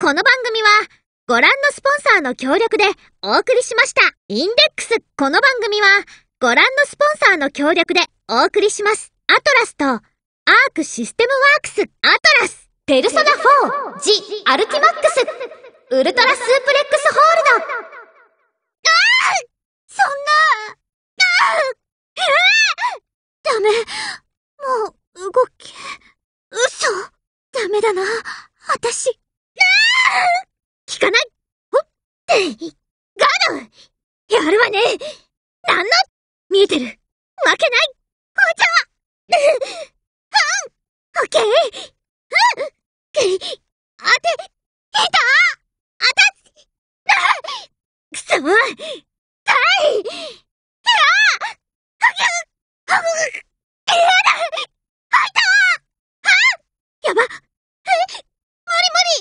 この番組は、ご覧のスポンサーの協力でお送りしました。インデックス。この番組は、ご覧のスポンサーの協力でお送りします。アトラスと、アークシステムワークス、アトラス、ペルソナ 4G、ジ・アルティマックス、ウルトラスープレックスホールド。そんな、ー、ダメ。もう、動け。嘘。ダメだな、私。ああ聞かないおっガードやるわねなんの見えてる負けない包紅茶はオッケーうん当て、いた当たっ、くそ痛いいやー嫌だ入ったやばえ無理無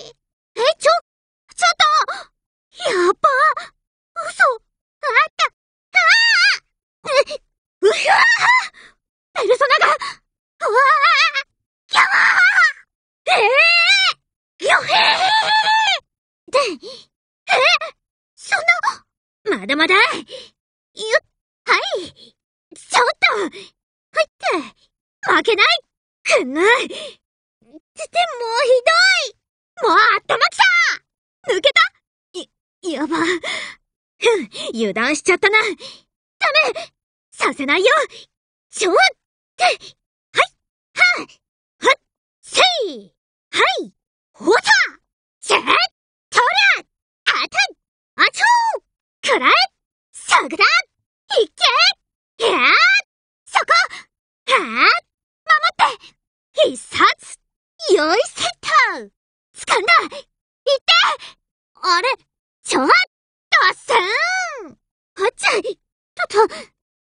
理え、ちょ、ちょっとやば嘘あったああううゃーペルソナがうわーキャワーええー、よへーで、えそんな、まだまだゆ、はいちょっと入って負けないくんぬで、でもひどいもう頭きた抜けたや、やば。ふん、油断しちゃったな。ダメさせないよちょってはいはっはっせいはいほたせっとらあたあちょくらえさぐだいけへーそこはあ守って必殺よいセット掴んだ行ってあれちょっとすーんあっちゃいとと、うっ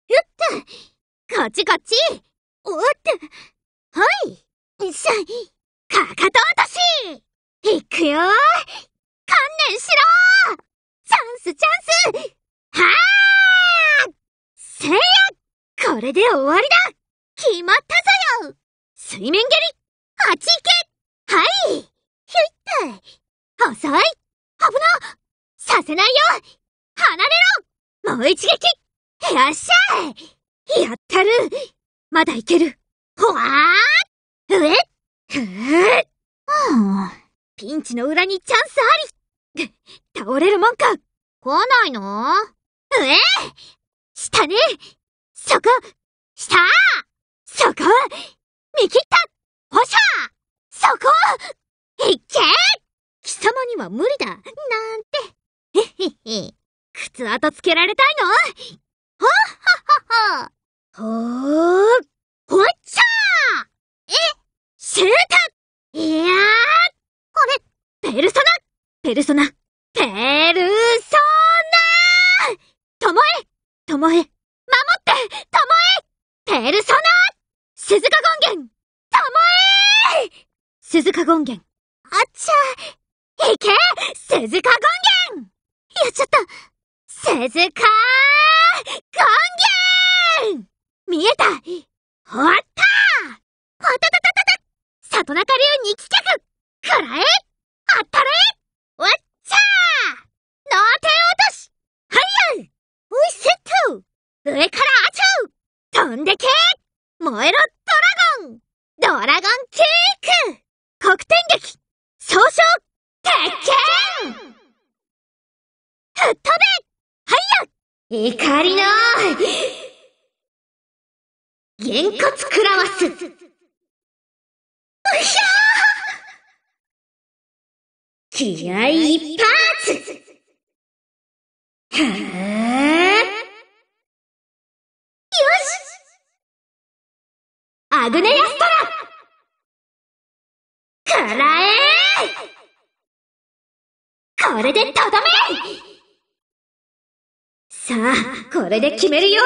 て、こっちこっちおって、はい、しゃい、かかと落としいくよー観念しろーチャンスチャンスはーせいやこれで終わりだ決まったぞよ水面蹴り、8ち行けはいひゅいって遅い危なさせないよ離れろもう一撃よっしゃいやったるまだいけるほわー上ふぅうんピンチの裏にチャンスあり倒れるもんか来ないの上下ねそこ下そこ見切ったほしゃそこへっけ貴様には無理だなんて。へへへ。靴跡つけられたいのほっはっはっは。ほー、ほっちゃえ、シュートいやーこれ、ペルソナペルソナ権限やっちゃったこれでとどめさあ、これで決めるよ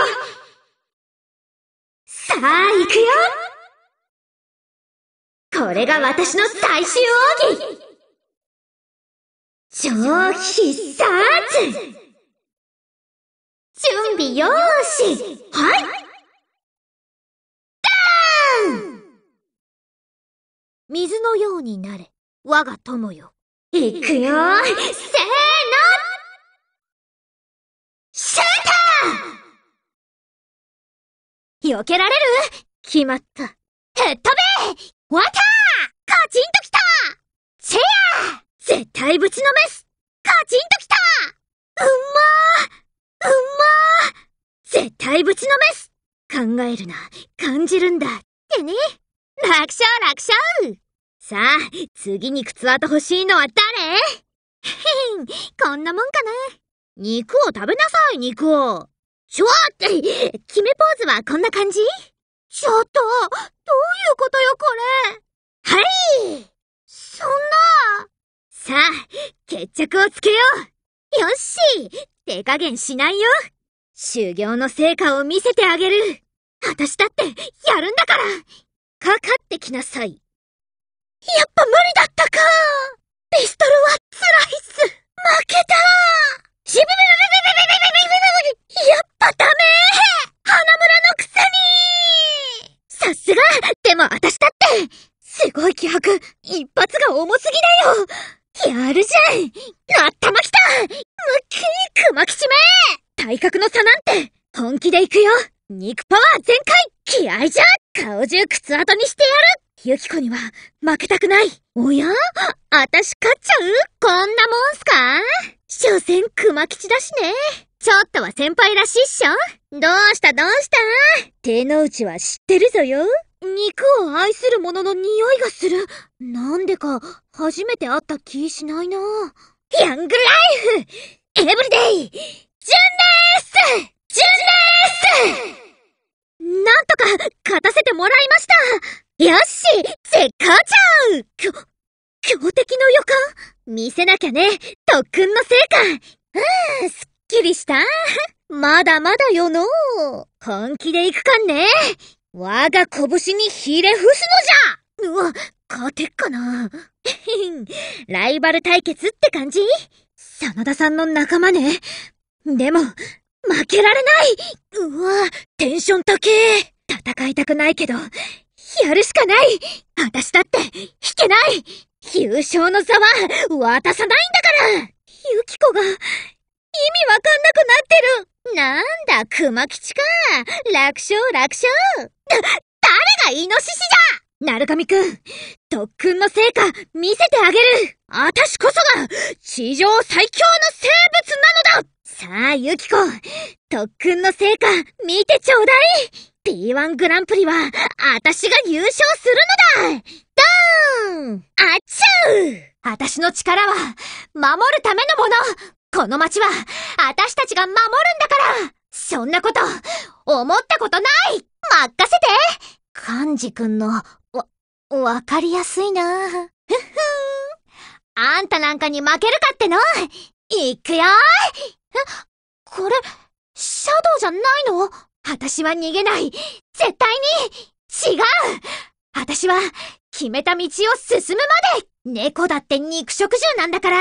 さあ、行くよこれが私の最終奥義超必殺準備よーしはいダーン水のようになれ、我が友よ。いくよせーのシューター避けられる決まった。吹っ飛べわたーカチンときたチェア絶対ぶちのめすカチンときたうんまーうんまー絶対ぶちのめす考えるな、感じるんだってね。楽勝楽勝さあ、次に靴跡欲しいのは誰へん、こんなもんかな。肉を食べなさい、肉を。ちょって、決めポーズはこんな感じちょっと、どういうことよ、これ。はいそんな。さあ、決着をつけよう。よっし手加減しないよ。修行の成果を見せてあげる。私だって、やるんだから。かかってきなさい。やっぱ無理だったかピストルは辛いっす負けたしびびびびびびびびびびやっぱダメ花村のくせにさすがでも私だってすごい気迫一発が重すぎだよやるじゃん頭きたむっきーくまきしめ体格の差なんて本気でいくよ肉パワー全開気合じゃ顔中靴跡にしてやるユキコには負けたくないおやあたし勝っちゃうこんなもんすか所詮熊吉だしね。ちょっとは先輩らしいっしょどうしたどうした手の内は知ってるぞよ。肉を愛する者の匂いがする。なんでか初めて会った気しないな。ヤングライフエブリデイジュンですジュンですなんとか勝たせてもらいましたよし絶好調きょ、強敵の予感見せなきゃね特訓の成果うん、すっきりした。まだまだよの本気で行くかんね我が拳にひれ伏すのじゃうわ、勝てっかな ライバル対決って感じ真田さんの仲間ね。でも、負けられないうわ、テンション高え戦いたくないけど、やるしかない私だって、引けない優勝の座は、渡さないんだからゆきこが、意味わかんなくなってるなんだ、熊吉か楽勝楽勝だ、誰がイノシシじゃ鳴神くん、特訓の成果、見せてあげるあたしこそが、地上最強の生物なのださあ、ゆきこ、特訓の成果、見てちょうだい p 1グランプリは、あたしが優勝するのだドーンあっちゃうあたしの力は、守るためのものこの街は、あたしたちが守るんだからそんなこと、思ったことない任せて漢字くんの、わ、わかりやすいなふふーん。あんたなんかに負けるかってのいくよーえ、これ、シャドウじゃないの私は逃げない絶対に違う私は決めた道を進むまで猫だって肉食獣なんだから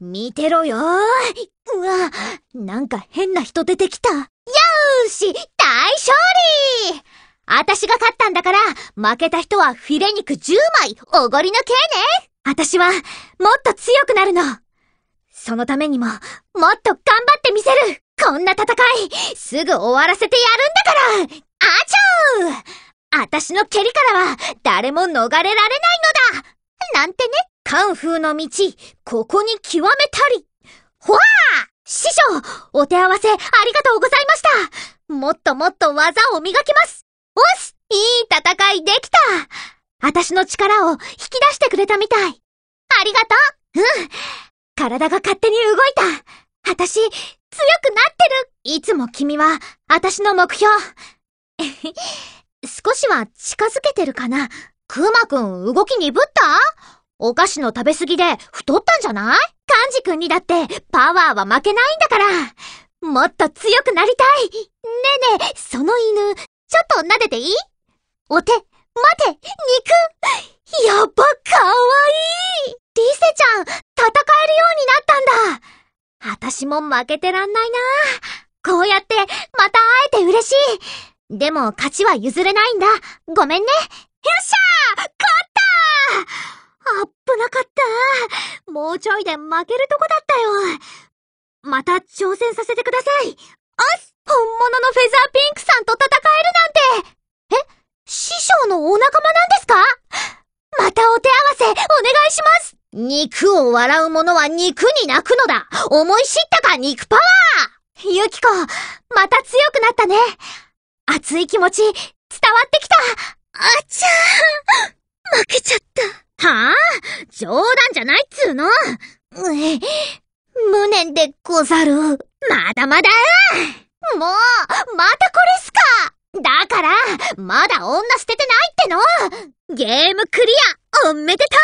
見てろようわ、なんか変な人出てきたよーし大勝利私が勝ったんだから、負けた人はフィレ肉10枚おごりの刑ね私は、もっと強くなるのそのためにも、もっと頑張ってみせるこんな戦い、すぐ終わらせてやるんだからあちゃうしの蹴りからは誰も逃れられないのだなんてね、カンフーの道、ここに極めたり。ほわー師匠、お手合わせありがとうございましたもっともっと技を磨きますおしいい戦いできたあたしの力を引き出してくれたみたいありがとううん体が勝手に動いたあたし、強くなってるいつも君は、私の目標。少しは近づけてるかなクマくん、動き鈍ったお菓子の食べ過ぎで太ったんじゃないカンジくんにだってパワーは負けないんだから。もっと強くなりたい。ねえねえ、その犬、ちょっと撫でていいお手、待て、肉やば、かわいいリセちゃん、戦えるようになったんだ私も負けてらんないなこうやってまた会えて嬉しいでも勝ちは譲れないんだごめんねよっしゃ勝ったあっぶなかったもうちょいで負けるとこだったよまた挑戦させてくださいおす本物のフェザーピンクさんと戦えるなんてえ師匠のお仲間なんですかまたお手合わせお願いします肉を笑う者は肉に泣くのだ思い知ったか肉パワーゆきこ、また強くなったね熱い気持ち、伝わってきたあちゃー負けちゃった。はあ冗談じゃないっつーのえ、無念でござる。まだまだもう、またこれっすかだから、まだ女捨ててないってのゲームクリア、おめでと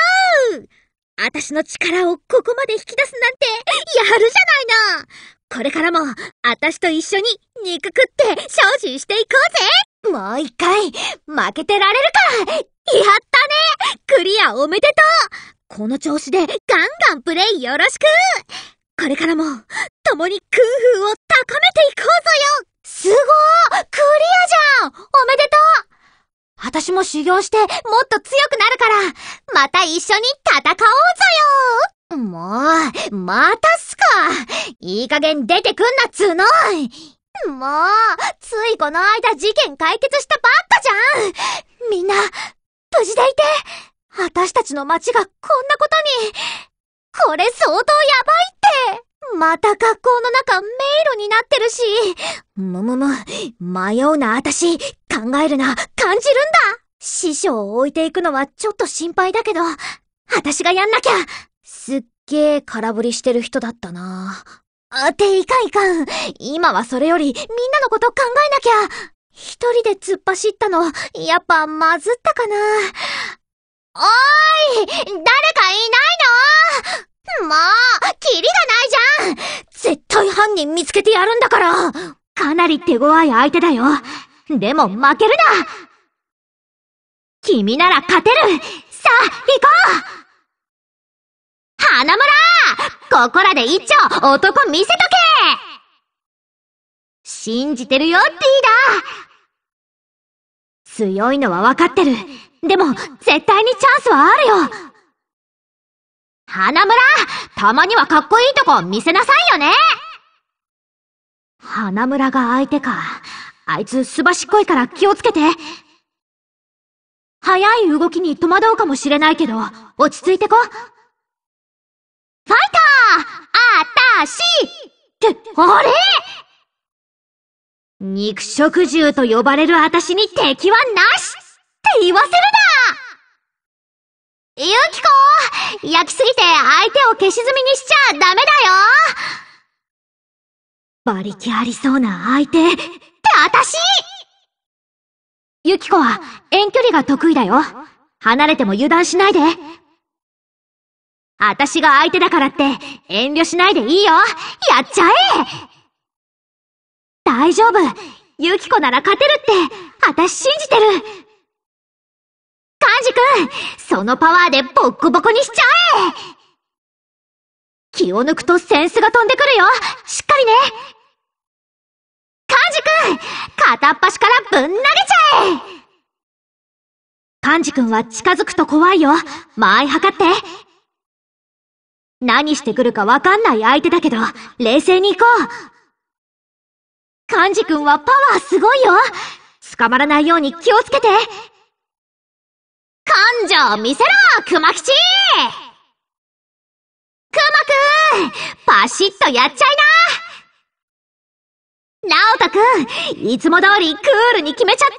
う私の力をここまで引き出すなんて、やるじゃないのこれからも、私と一緒に肉食って精進していこうぜもう一回、負けてられるかやったねクリアおめでとうこの調子でガンガンプレイよろしくこれからも、共に空風を高めていこうぞよすごークリアじゃんおめでとう私も修行してもっと強くなるから、また一緒に戦おうぞよもう、またすかいい加減出てくんなっつーのもう、ついこの間事件解決したばっかじゃんみんな、無事でいて、私たちの街がこんなことに、これ相当やばいってまた学校の中迷路になってるし。むむむ、迷うな私、考えるな、感じるんだ師匠を置いていくのはちょっと心配だけど、私がやんなきゃすっげえ空振りしてる人だったなあ、ていかんいかん。今はそれよりみんなのこと考えなきゃ一人で突っ走ったの、やっぱまずったかなおーい誰かいないのもう、キリがないじゃん絶対犯人見つけてやるんだからかなり手強い相手だよ。でも負けるな君なら勝てるさあ、行こう花村ここらで一丁男見せとけ信じてるよ、リーダー強いのは分かってる。でも、絶対にチャンスはあるよ花村たまにはかっこいいとこ見せなさいよね花村が相手か。あいつすばしっこいから気をつけて。早い動きに戸惑うかもしれないけど、落ち着いてこ。ファイターあたしって、あれ肉食獣と呼ばれるあたしに敵はなしって言わせるなゆきこ焼きすぎて相手を消し済みにしちゃダメだよ馬力ありそうな相手ってあたしゆきこは遠距離が得意だよ。離れても油断しないで。あたしが相手だからって遠慮しないでいいよやっちゃえ大丈夫ゆきこなら勝てるって、あたし信じてるくんそのパワーでボッコボコにしちゃえ気を抜くとセンスが飛んでくるよしっかりねカンジくん片っ端からぶん投げちゃえカンジくんは近づくと怖いよ間合い測って何してくるかわかんない相手だけど、冷静に行こう。カンジ君はパワーすごいよ捕まらないように気をつけて根性見せろ、熊吉熊くんパシッとやっちゃいな直人くんいつも通りクールに決めちゃって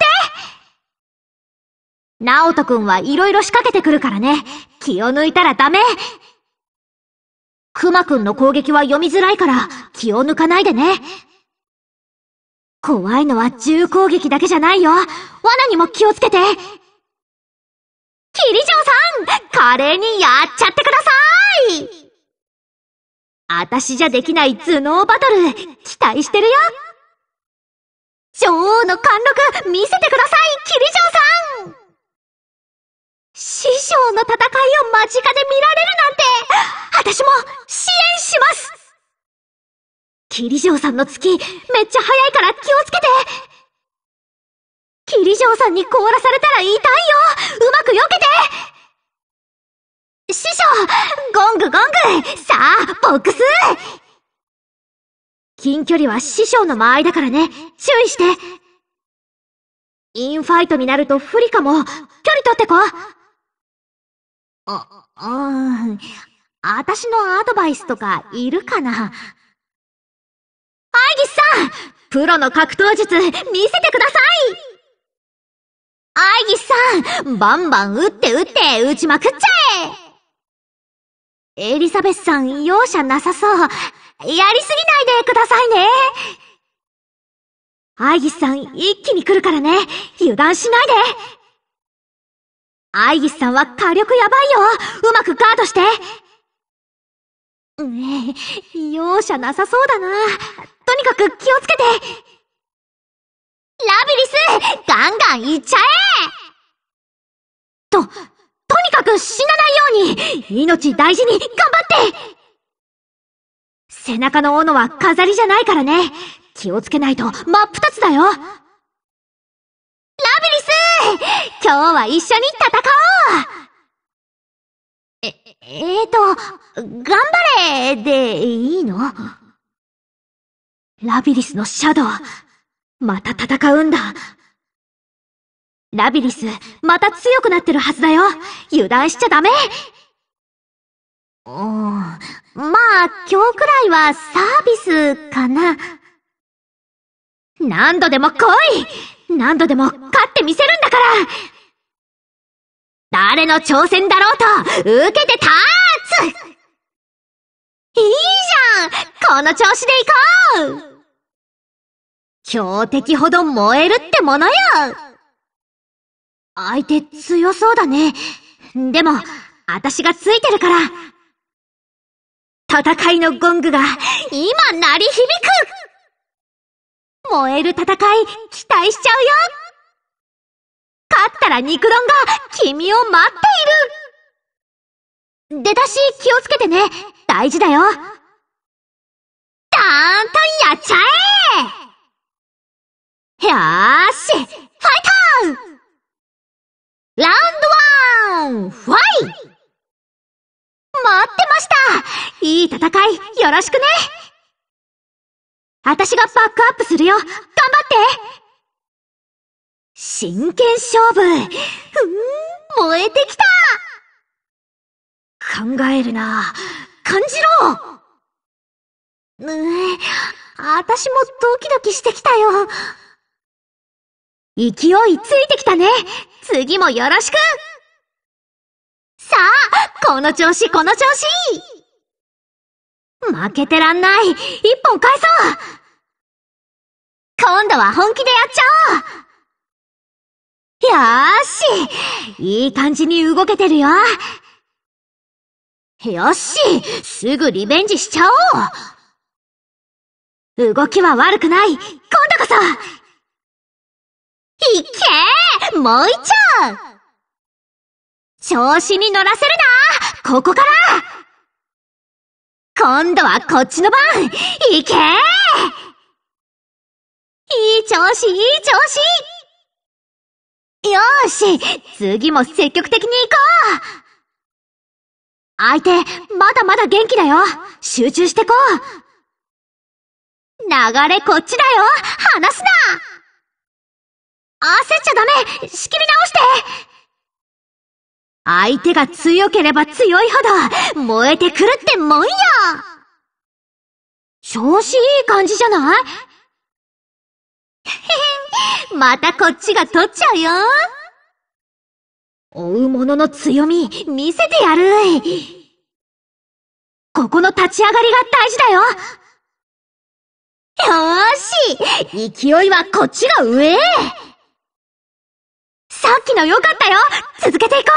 直人くんはいろいろ仕掛けてくるからね。気を抜いたらダメ熊くんの攻撃は読みづらいから気を抜かないでね。怖いのは銃攻撃だけじゃないよ罠にも気をつけてキリジョウさん華麗にやっちゃってくださいあたしじゃできない頭脳バトル、期待してるよ女王の貫禄見せてください、キリジョウさん師匠の戦いを間近で見られるなんて、私も支援しますキリジョウさんの月、めっちゃ早いから気をつけてキリジョウさんに凍らされたら痛いようまく避けて師匠ゴングゴングさあ、ボックス近距離は師匠の間合いだからね、注意してインファイトになると不利かも、距離取ってこあ、うーん。あたしのアドバイスとかいるかなアイギスさんプロの格闘術見せてくださいアイギスさん、バンバン撃って撃って撃ちまくっちゃえエリザベスさん、容赦なさそう。やりすぎないでくださいね。アイギスさん、一気に来るからね。油断しないで。アイギスさんは火力やばいよ。うまくガードして。ねえ、容赦なさそうだな。とにかく気をつけて。ラビリスガンガン行っちゃえと、とにかく死なないように命大事に頑張って背中の斧は飾りじゃないからね気をつけないと真っ二つだよラビリス今日は一緒に戦おうえ、えーと、頑張れでいいのラビリスのシャドウ。また戦うんだ。ラビリス、また強くなってるはずだよ油断しちゃダメうん。まあ、今日くらいはサービスかな。何度でも来い何度でも勝ってみせるんだから誰の挑戦だろうと、受けてたーついいじゃんこの調子で行こう強敵ほど燃えるってものよ相手強そうだね。でも、私がついてるから。戦いのゴングが今鳴り響く燃える戦い期待しちゃうよ勝ったら肉丼が君を待っている出だし気をつけてね。大事だよ。だーんとやっちゃえよーしファイトラウンドワンファイ待ってましたいい戦いよろしくね私がバックアップするよ頑張って真剣勝負うーん、燃えてきた考えるな感じろうん、私もドキドキしてきたよ。勢いついてきたね次もよろしくさあこの調子この調子負けてらんない一本返そう今度は本気でやっちゃおうよーしいい感じに動けてるよよしすぐリベンジしちゃおう動きは悪くない今度こそいけもういちゃょ調子に乗らせるなここから今度はこっちの番いけいい調子、いい調子よーし次も積極的に行こう相手、まだまだ元気だよ集中してこう流れこっちだよ離すな焦っちゃダメ仕切り直して相手が強ければ強いほど、燃えてくるってもんや調子いい感じじゃないへへ またこっちが取っちゃうよ追う者の強み、見せてやるここの立ち上がりが大事だよよーし勢いはこっちが上さっきの良かったよ続けていこ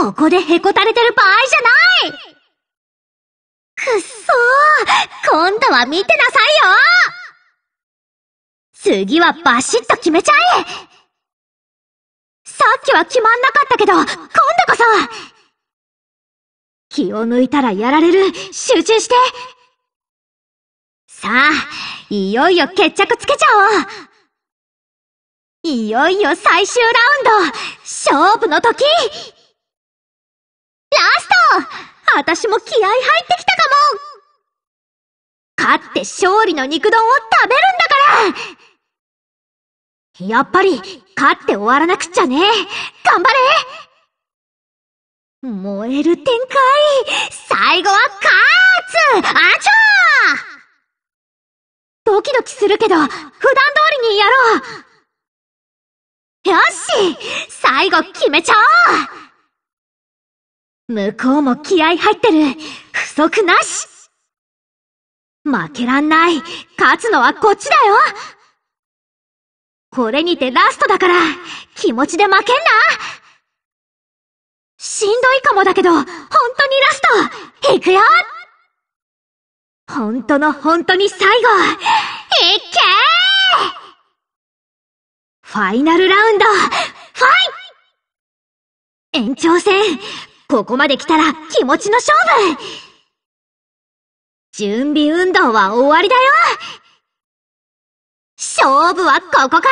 うここでへこたれてる場合じゃないくっそー今度は見てなさいよ次はバシッと決めちゃえさっきは決まんなかったけど、今度こそ気を抜いたらやられる集中してさあ、いよいよ決着つけちゃおういよいよ最終ラウンド勝負の時ラスト私も気合入ってきたかも勝って勝利の肉丼を食べるんだからやっぱり、勝って終わらなくっちゃね頑張れ燃える展開最後はカーツあちードキドキするけど、普段通りにやろうよし最後決めちゃおう向こうも気合入ってる不足なし負けらんない勝つのはこっちだよこれにてラストだから気持ちで負けんなしんどいかもだけど、本当にラスト行くよ本当の本当に最後いっけーファイナルラウンド、ファイ延長戦ここまで来たら気持ちの勝負準備運動は終わりだよ勝負はここからだ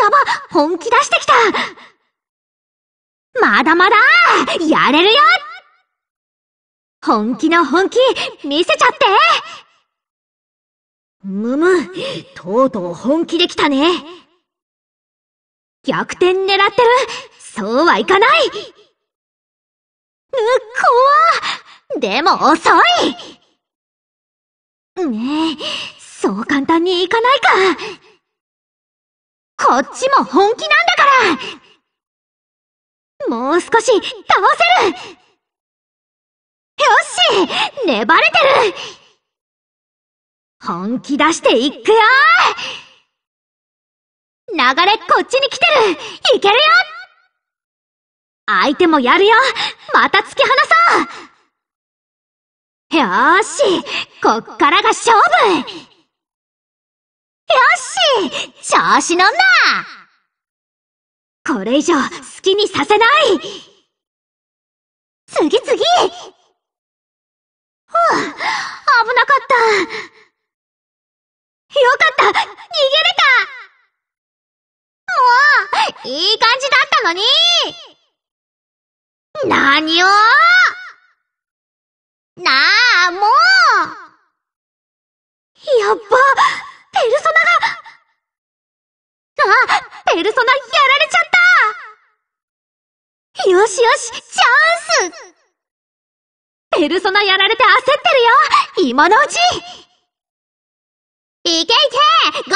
やば本気出してきたまだまだやれるよ本気の本気見せちゃってむむ、とうとう本気で来たね。逆転狙ってるそうはいかないうっ、怖でも遅いねえ、そう簡単にいかないかこっちも本気なんだからもう少し倒せるよし粘れてる本気出していくよ流れこっちに来てるいけるよ相手もやるよまた突き放そうよーしこっからが勝負よし調子乗んなこれ以上好きにさせない次次ふう危なかったよかった逃げれたもういい感じだったのに何をなあ、もうやっばペルソナがあペルソナやられちゃったよしよし、チャンスペルソナやられて焦ってるよ今のうちいけいけゴ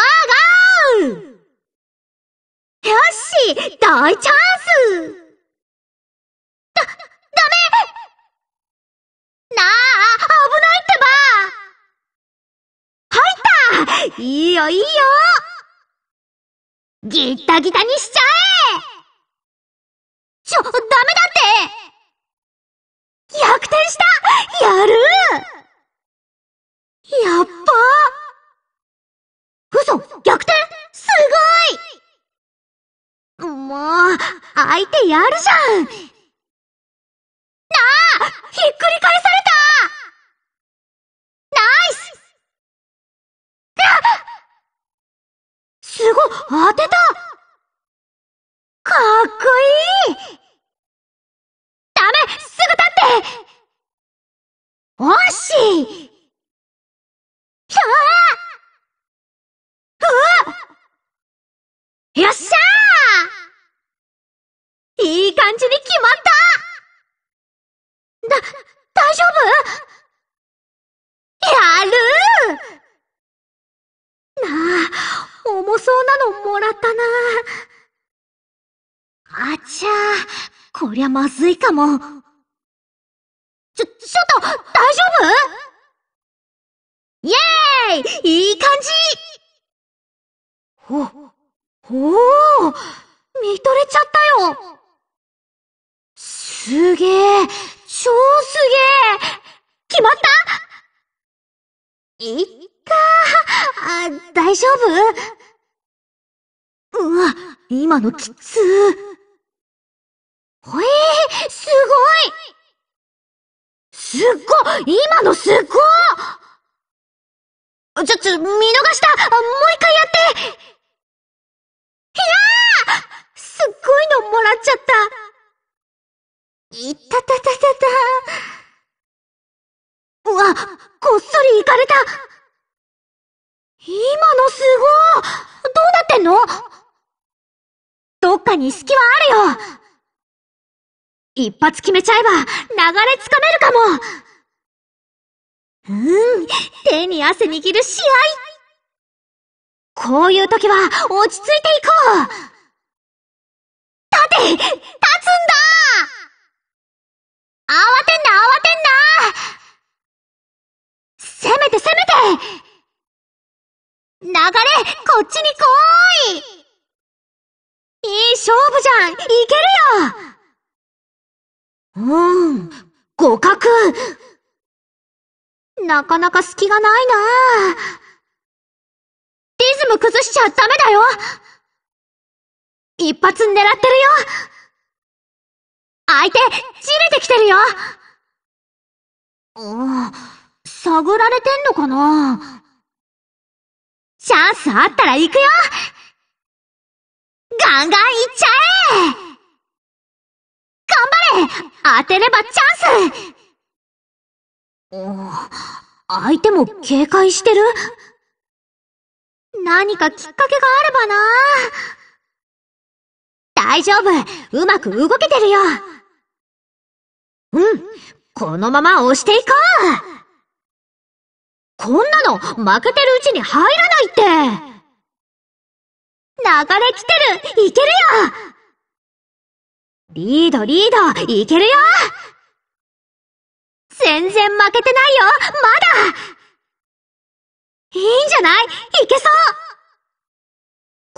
ーゴーよし大チャンスだ、ダメなあ、危ないってば入ったいいよいいよギッタギタにしちゃえちょ、ダメだって逆転したやるやっば嘘逆転すごいもう、相手やるじゃんなあひっくり返されたナイスすご当てたかっこいいダメすぐ立っておっしひゃーよっしゃーいい感じに決まっただ、大丈夫やるなあ、重そうなのもらったなあちゃこりゃまずいかも。ちょ、ちょっと、大丈夫イェーイいい感じおおお見とれちゃったよすげえ超すげえ決まったいっかあ、大丈夫うわ、今のきつー。ほえー、すごいすっご今のすっごちょ、ちょ、見逃したもう一回やってひゃーすっごいのもらっちゃった。いたたたたた。うわ、こっそり行かれた。今のすごーどうなってんのどっかに隙はあるよ一発決めちゃえば流れつかめるかもうん、手に汗握る試合こういう時は落ち着いていこう立て立つんだ慌てんな慌てんなせめてせめて流れこっちに来いいい勝負じゃんいけるようん互角なかなか隙がないなぁ。ズム崩しちゃダメだよ一発狙ってるよ相手、じれてきてるようん、探られてんのかなチャンスあったら行くよガンガン行っちゃえ頑張れ当てればチャンス相手も警戒してる何かきっかけがあればな大丈夫うまく動けてるようんこのまま押していこうこんなの負けてるうちに入らないって流れ来てるいけるよリードリードいけるよ全然負けてないよまだいいんじゃないいけそ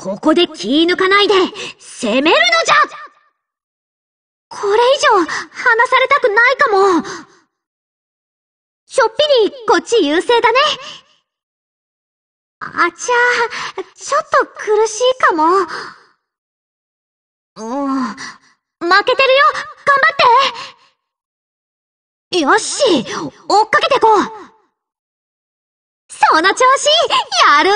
うここで気抜かないで、攻めるのじゃこれ以上、離されたくないかも。ちょっぴり、こっち優勢だね。あちゃ、ちょっと苦しいかも。うん、負けてるよ頑張ってよし追っかけてこうその調子やるよ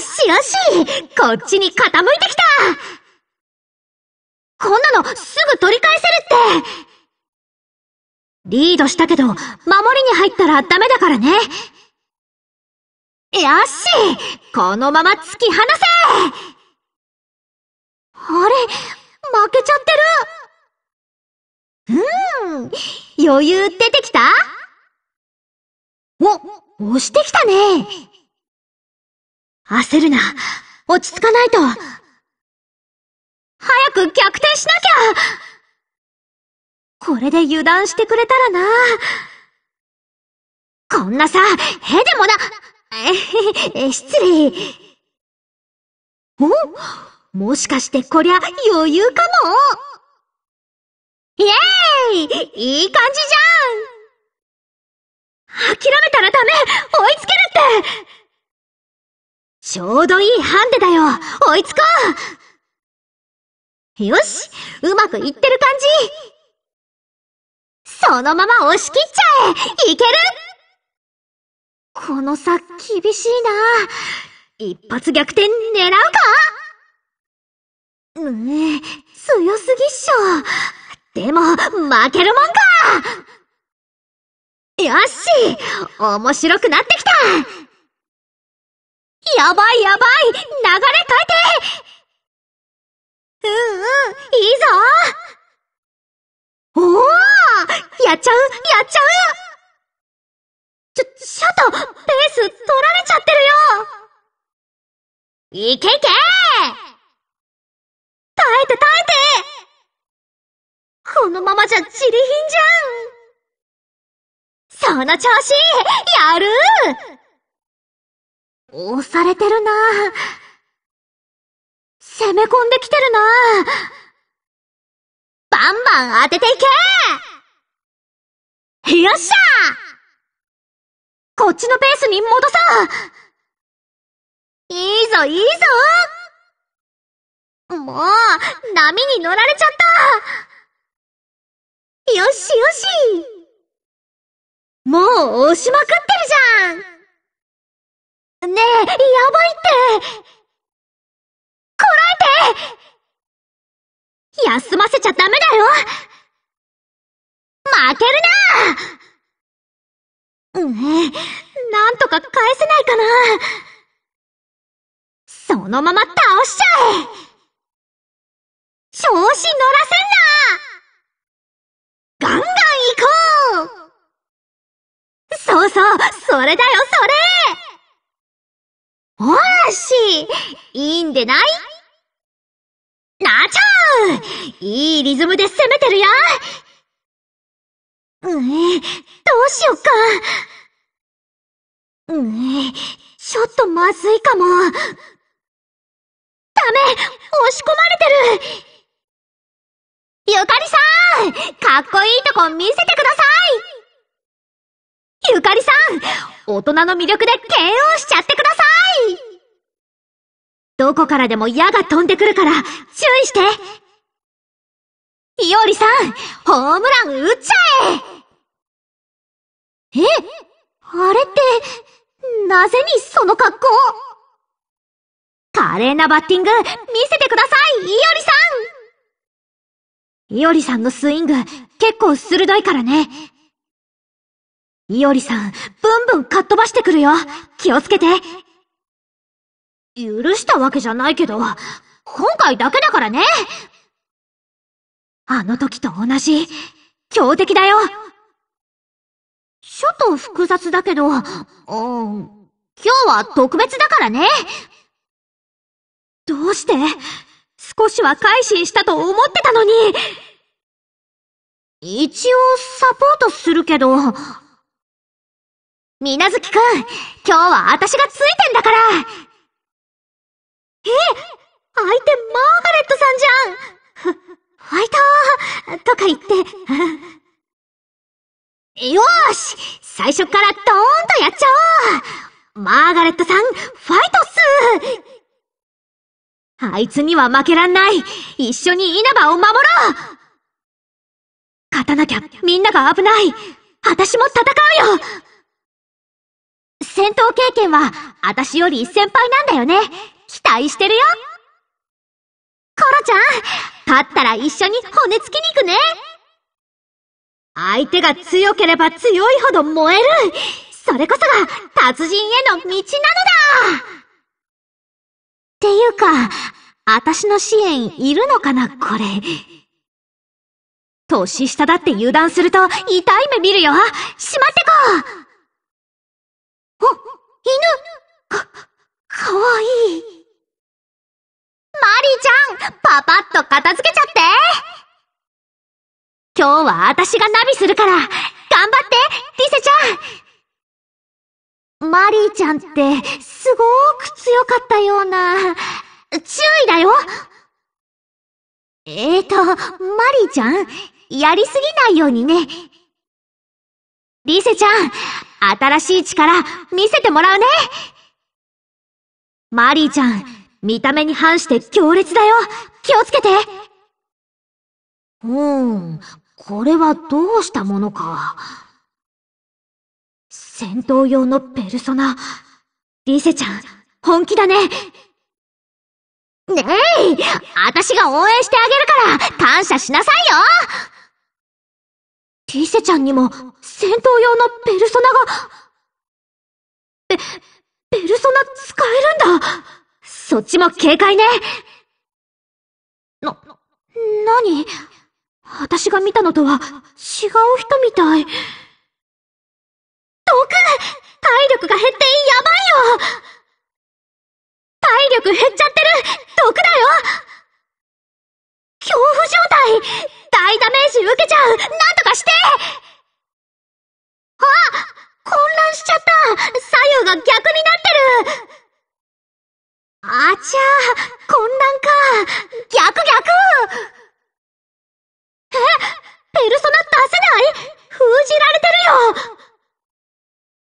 しよしこっちに傾いてきたこんなのすぐ取り返せるってリードしたけど、守りに入ったらダメだからねよしこのまま突き放せあれ負けちゃってるうん余裕出てきたお、押してきたね。焦るな。落ち着かないと。早く逆転しなきゃこれで油断してくれたらな。こんなさ、へでもな、え、へへ、失礼。おもしかしてこりゃ余裕かもイエーイいい感じじゃん諦めたらダメ追いつけるってちょうどいいハンデだよ追いつこうよしうまくいってる感じそのまま押し切っちゃえいけるこの差厳しいな一発逆転狙うかうえ、強すぎっしょ。でも、負けるもんかよし面白くなってきたやばいやばい流れ変えてうんうん、いいぞおおやっちゃうやっちゃうちょ、ちょっと、ペース取られちゃってるよいけいけ耐えて耐えてこのままじゃチりヒじゃんその調子やる押されてるな攻め込んできてるなバンバン当てていけよっしゃこっちのペースに戻そういいぞいいぞもう、波に乗られちゃったよしよしもう押しまくってるじゃんねえ、やばいってこらえて休ませちゃダメだよ負けるなねえ、なんとか返せないかなそのまま倒しちゃえ調子乗らせんなガンガン行こうそうそうそれだよそれおーしいいんでないなちゃーいいリズムで攻めてるやうえどうしよっか。うえちょっとまずいかも。ダメ押し込まれてるゆかりさんかっこいいとこ見せてくださいゆかりさん大人の魅力で KO しちゃってくださいどこからでも矢が飛んでくるから注意していおりさんホームラン打っちゃええあれって、なぜにその格好華麗なバッティング見せてください、いおりさんいおりさんのスイング結構鋭いからね。いおりさん、ぶんぶんかっ飛ばしてくるよ気をつけて許したわけじゃないけど、今回だけだからねあの時と同じ、強敵だよちょっと複雑だけど、うん、今日は特別だからねどうして少しは改心したと思ってたのに一応サポートするけど、みなずきくん、今日は私がついてんだから。え、相手マーガレットさんじゃん。ファイトーとか言って。よーし最初からドーンとやっちゃおうマーガレットさん、ファイトっすあいつには負けらんない一緒に稲葉を守ろう勝たなきゃみんなが危ない私も戦うよ戦闘経験は、私より先輩なんだよね。期待してるよ。コロちゃん、勝ったら一緒に骨付きに行くね。相手が強ければ強いほど燃える。それこそが達人への道なのだっていうか、私の支援いるのかな、これ。年下だって油断すると痛い目見るよ。しまってこう犬か、かわいい。マリーちゃん、パパッと片付けちゃって今日は私がナビするから、頑張って、リセちゃんマリーちゃんって、すごーく強かったような、注意だよえーと、マリーちゃん、やりすぎないようにね。リセちゃん、新しい力、見せてもらうねマリーちゃん、見た目に反して強烈だよ気をつけてうーん、これはどうしたものか。戦闘用のペルソナ。リセちゃん、本気だねねえ私が応援してあげるから、感謝しなさいよリセちゃんにも、戦闘用のペルソナが、ペ、ペルソナ使えるんだそっちも警戒ねな、なに私が見たのとは、違う人みたい。毒体力が減ってやばいよ体力減っちゃってる毒だよ恐怖状態大ダメージ受けちゃうなんとかしてあ混乱しちゃった左右が逆になってるあちゃ混乱か逆逆えペルソナ出せない封じられてるよ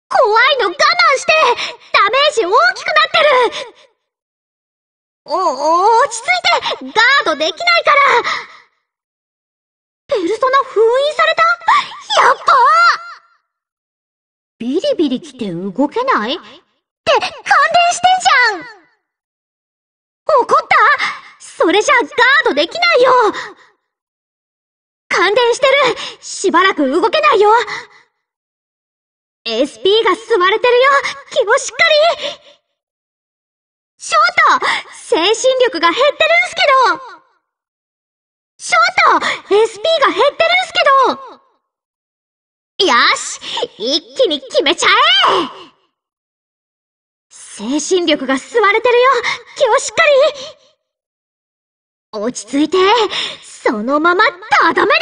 怖いの我慢してダメージ大きくなってるお、落ち着いてガードできないからペルソナ封印されたやっばビリビリ来て動けないって感電してんじゃん怒ったそれじゃガードできないよ感電してるしばらく動けないよ !SP が吸われてるよ気をしっかりショート精神力が減ってるんすけどショート !SP が減ってるんすけどよし一気に決めちゃえ精神力が吸われてるよ今日しっかり落ち着いて、そのままとどめだま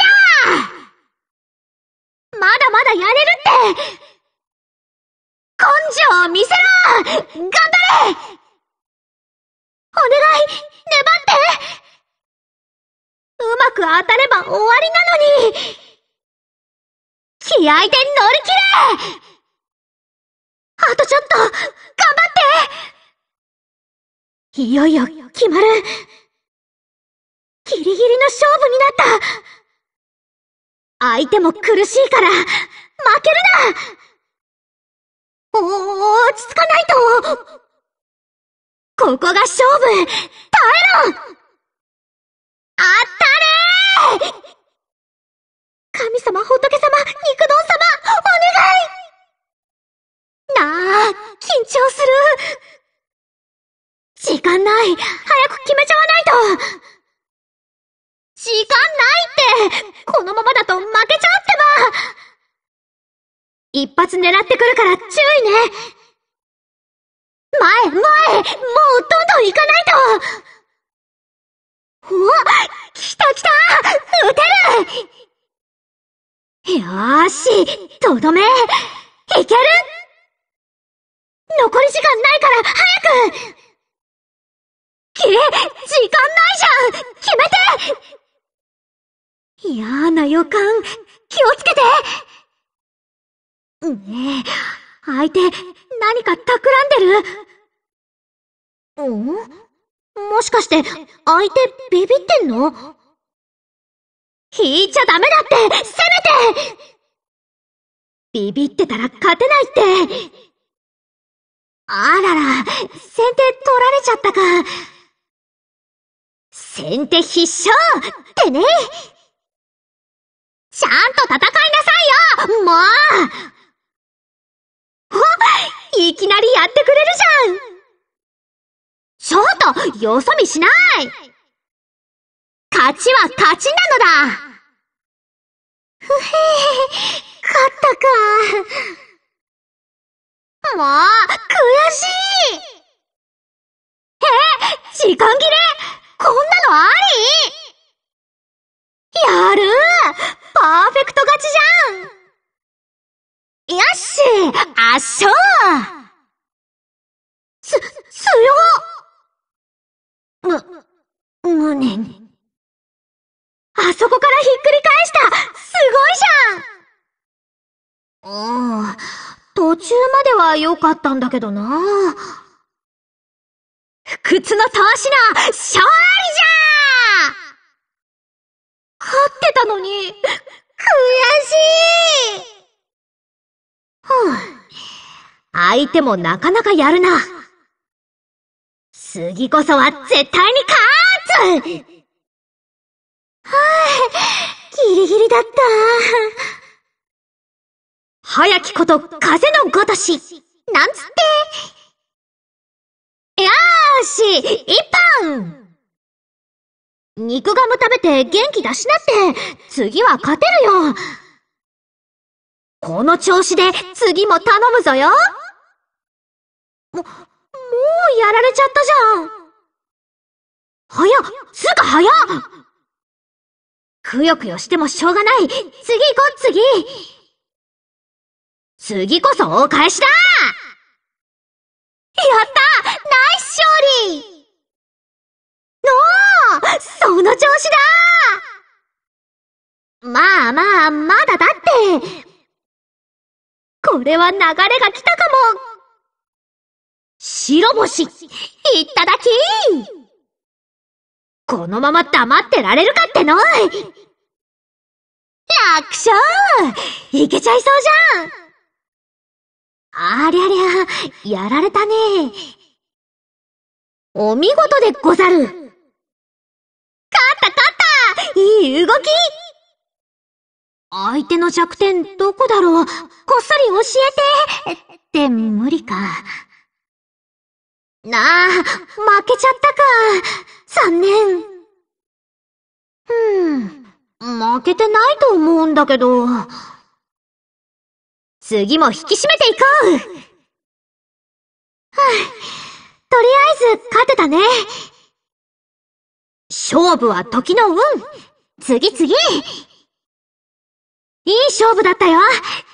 だまだやれるって根性を見せろ頑張れお願い粘ってうまく当たれば終わりなのに気合で乗り切れあとちょっと頑張っていよいよ決まるギリギリの勝負になった相手も苦しいから負けるな落ち着かないとここが勝負耐えろあったれ神様仏様肉丼様お願いなあ緊張する時間ない早く決めちゃわないと時間ないってこのままだと負けちゃうってば一発狙ってくるから注意ね前、前もうどんどん行かないとお来た来た撃てるよーしとどめいける残り時間ないから早くき、時間ないじゃん決めて嫌な予感、気をつけてねえ、相手、何か企んでるんもしかして、相手、ビビってんの引いちゃダメだってせめてビビってたら勝てないってあらら、先手取られちゃったか。先手必勝ってねちゃんと戦いなさいよもういきなりやってくれるじゃんちょっと、よそ見しない勝ちは勝ちなのだふへへ、勝ったか。もう、悔しいえ時間切れこんなのありやるパーフェクト勝ちじゃんよっしあっしょーす、すよむ、無念。あそこからひっくり返したすごいじゃんうん、途中までは良かったんだけどな。不屈の闘志の勝利じゃ勝ってたのに、悔しいはぁ、相手もなかなかやるな。次こそは絶対に勝つはぁ、ギリギリだった。早きこと風のごとし、なんつって。よーし、一本肉ガム食べて元気出しなって、次は勝てるよこの調子で次も頼むぞよも、もうやられちゃったじゃん早っすぐ早っくよくよしてもしょうがない次行こう次次こそお返しだやったナイス勝利のーその調子だまあまあ、まだだってこれは流れが来たかも白星、いただきこのまま黙ってられるかっての楽勝いけちゃいそうじゃんありゃりゃ、やられたね。お見事でござる勝った勝ったいい動き相手の弱点どこだろうこっそり教えてって無理か。なあ、負けちゃったか。残念。うん、負けてないと思うんだけど。次も引き締めていこうはぁ、とりあえず勝てたね。勝負は時の運次次いい勝負だったよ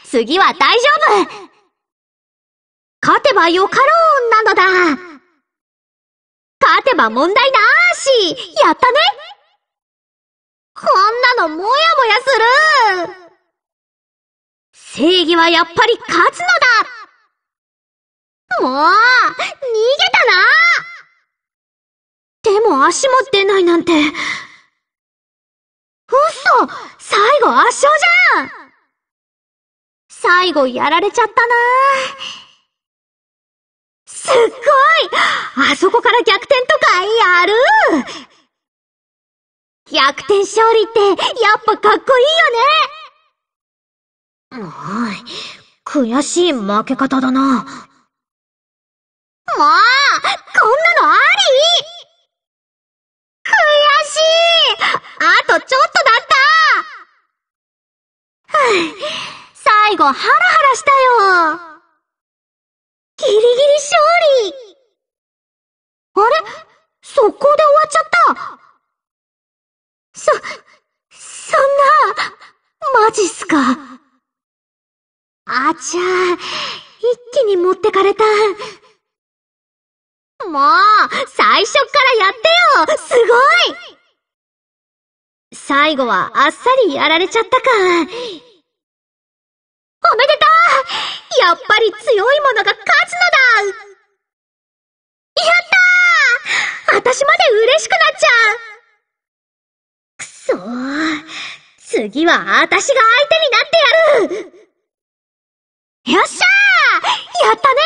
次は大丈夫勝てばよかろうなのだ勝てば問題なーしやったねこんなのもやもやする正義はやっぱり勝つのだもう逃げたなでも足も出ないなんて。嘘最後圧勝じゃん最後やられちゃったなすっごいあそこから逆転とかやる逆転勝利ってやっぱかっこいいよねはい。悔しい負け方だな。もうこんなのあり悔しいあとちょっとだった最後ハラハラしたよギリギリ勝利あれ速攻で終わっちゃったそ、そんな、マジっすか。あちゃー、一気に持ってかれた。もう、最初からやってよすごい最後はあっさりやられちゃったか。おめでとうやっぱり強いものが勝つのだやったー私まで嬉しくなっちゃうくそー。次は私が相手になってやるよっしゃーやったね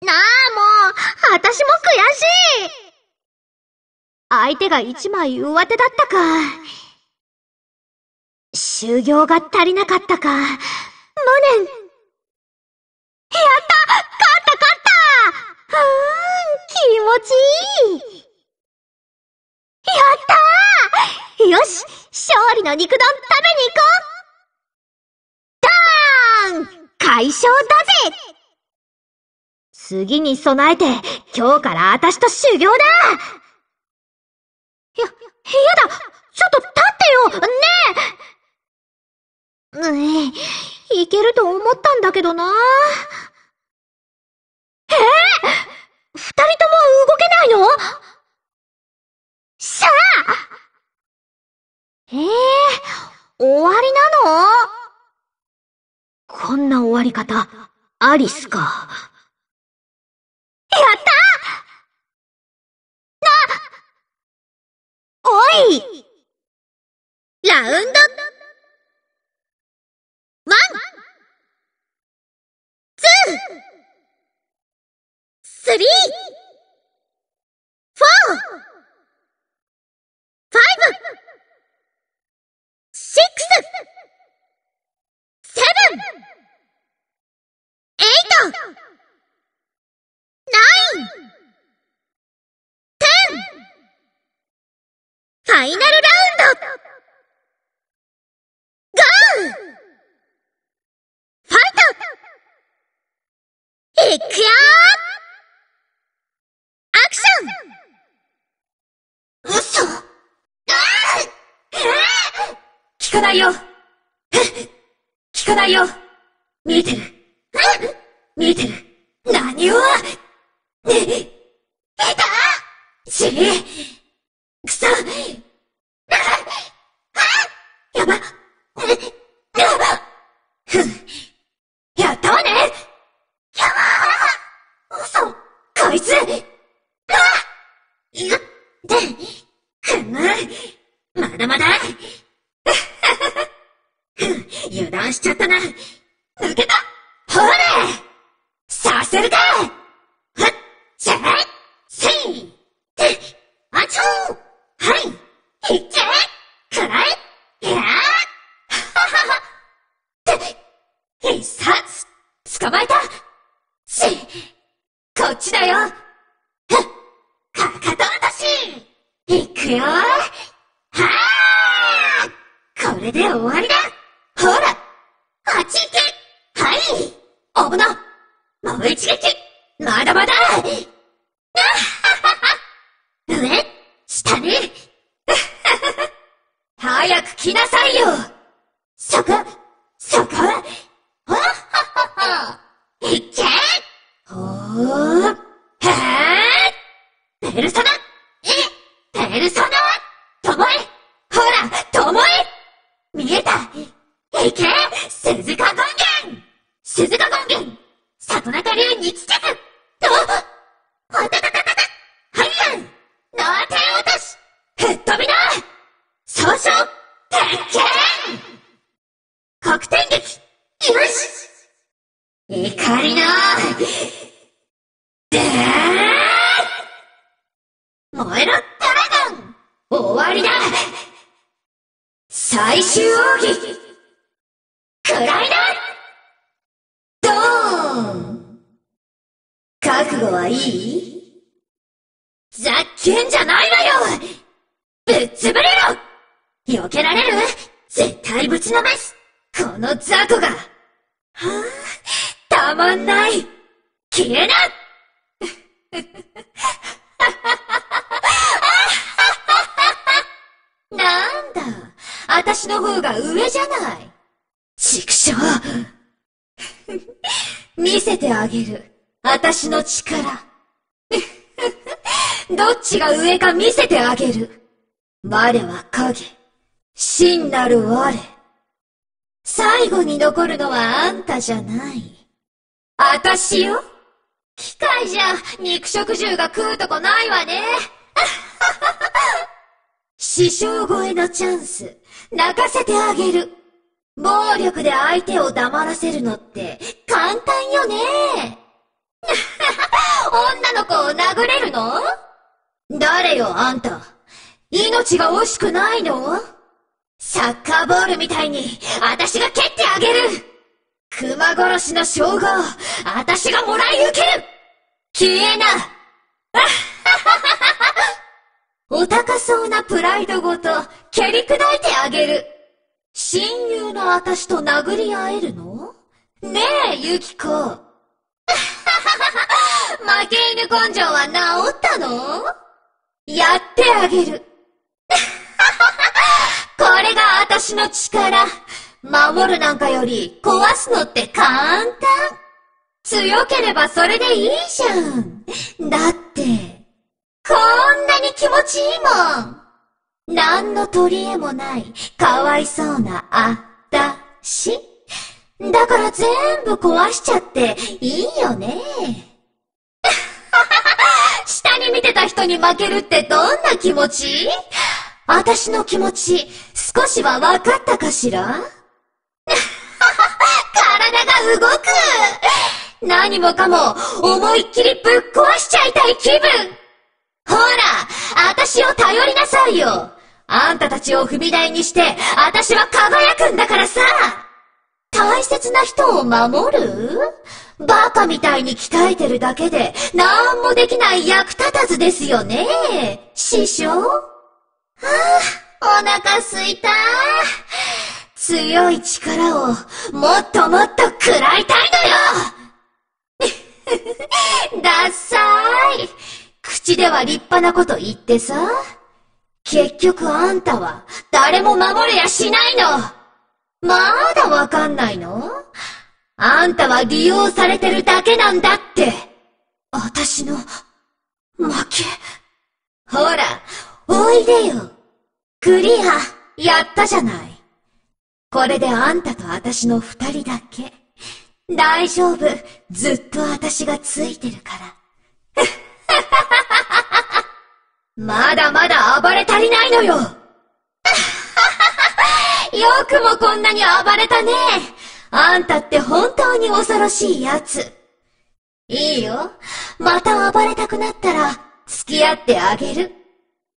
なあもう、私も悔しい相手が一枚上手だったか。修行が足りなかったか。無念。やった勝った勝ったうーん、気持ちいいやったよし勝利の肉丼食べに行こうダーン解消だぜ次に備えて、今日から私と修行だや、やだちょっと立ってよねえいけると思ったんだけどなえぇ、ー、二人とも動けないのしゃあええー、終わりなのこんな終わり方、アリスか。やったラウンドワンツースリーフォーァイナルラウンドゴーファイトいくよアクション嘘聞かないよ聞かないよ見えてる見えてる何をねえくそブチまだまだ雑魚がはあ、たまんない消えななんだ、あたしの方が上じゃない。畜生見せてあげる、あたしの力。どっちが上か見せてあげる。我は影、真なる我。最後に残るのはあんたじゃない。あたしよ。機械じゃ肉食獣が食うとこないわね。師匠越えのチャンス、泣かせてあげる。暴力で相手を黙らせるのって簡単よね。女の子を殴れるの誰よ、あんた。命が惜しくないのサッカーボールみたいに、私が蹴ってあげる熊殺しの称号、私がもらい受ける消えな お高そうなプライドごと、蹴り砕いてあげる親友の私と殴り合えるのねえ、ゆきこ。負け犬根性は治ったのやってあげる。私の力。守るなんかより壊すのって簡単。強ければそれでいいじゃん。だって、こんなに気持ちいいもん。何の取り柄もない、かわいそうなあたし。だから全部壊しちゃっていいよね。下に見てた人に負けるってどんな気持ち私の気持ち、少しは分かったかしら 体が動く何もかも思いっきりぶっ壊しちゃいたい気分ほら、私を頼りなさいよあんたたちを踏み台にして、私は輝くんだからさ大切な人を守るバカみたいに鍛えてるだけで、なんもできない役立たずですよね師匠あ、お腹すいた。強い力をもっともっと食らいたいのよ ダッサーい口では立派なこと言ってさ。結局あんたは誰も守れやしないのまだわかんないのあんたは利用されてるだけなんだって。私の、負け。ほら、おいでよ。クリア、やったじゃない。これであんたと私の二人だけ。大丈夫。ずっと私がついてるから。まだまだ暴れ足りないのよ。よくもこんなに暴れたね。あんたって本当に恐ろしいやつ。いいよ。また暴れたくなったら、付き合ってあげる。